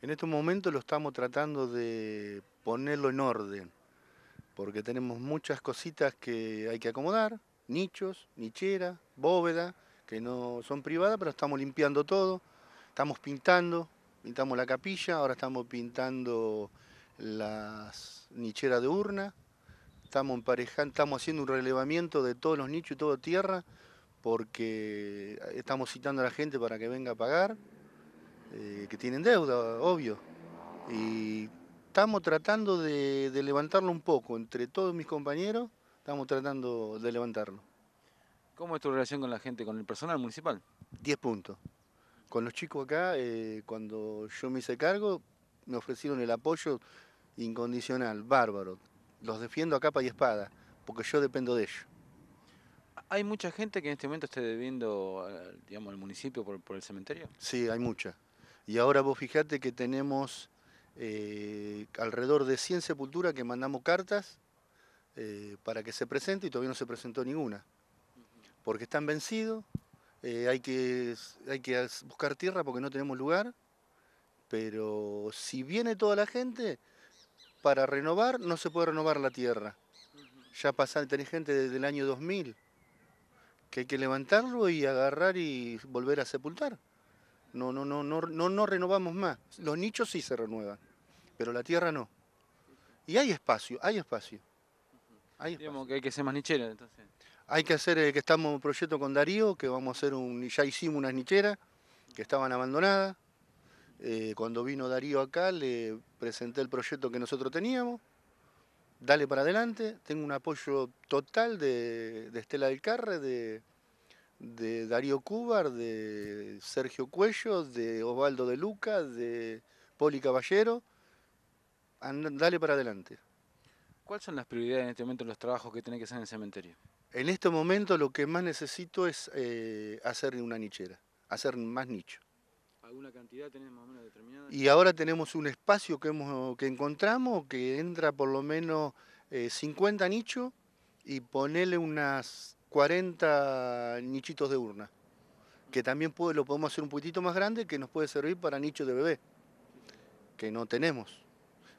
En estos momentos lo estamos tratando de ponerlo en orden, porque tenemos muchas cositas que hay que acomodar, nichos, nichera, bóveda, que no son privadas, pero estamos limpiando todo, estamos pintando, pintamos la capilla, ahora estamos pintando las nicheras de urna, estamos emparejando, estamos haciendo un relevamiento de todos los nichos y toda tierra, porque estamos citando a la gente para que venga a pagar. Eh, que tienen deuda, obvio. Y estamos tratando de, levantarlo un poco, entre todos mis compañeros estamos tratando de levantarlo. ¿Cómo es tu relación con la gente, con el personal municipal? Diez puntos. Con los chicos acá, eh, cuando yo me hice cargo, me ofrecieron el apoyo incondicional, bárbaro. Los defiendo a capa y espada, porque yo dependo de ellos. ¿Hay mucha gente que en este momento esté debiendo eh, digamos, al municipio por el cementerio? Sí, hay mucha. Y ahora vos fijate que tenemos eh, alrededor de 100 sepulturas que mandamos cartas eh, para que se presente y todavía no se presentó ninguna. Porque están vencidos, eh, hay, que, hay que buscar tierra porque no tenemos lugar, pero si viene toda la gente, para renovar no se puede renovar la tierra. Ya pasan, tenés gente desde el año 2000, que hay que levantarlo y agarrar y volver a sepultar. No, no, no, no, no, renovamos más. Los nichos sí se renuevan, pero la tierra no. Y hay espacio, hay espacio. Hay que hay que ser más nichera, entonces. Hay que hacer, eh, que estamos en un proyecto con Darío, que vamos a hacer un, ya hicimos unas nicheras que estaban abandonadas. Eh, cuando vino Darío acá, le presenté el proyecto que nosotros teníamos. Dale para adelante, tengo un apoyo total de, de Estela del Carre, de, de Darío Cubar, de Sergio Cuello, de Osvaldo de Luca, de Poli Caballero. And, dale para adelante. ¿Cuáles son las prioridades en este momento de los trabajos que tiene que hacer en el cementerio? En este momento lo que más necesito es eh, hacer una nichera, hacer más nicho. ¿Alguna cantidad tenés más o menos determinada? Y ahora tenemos un espacio que, que encontramos que entra por lo menos 50 eh, nichos y ponele unas 40 nichitos de urna, que también lo podemos hacer un poquitito más grande, que nos puede servir para nichos de bebé, que no tenemos.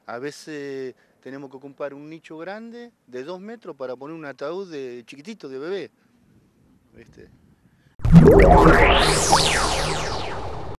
A veces tenemos que ocupar un nicho grande de 2 metros para poner un ataúd de, chiquitito de bebé.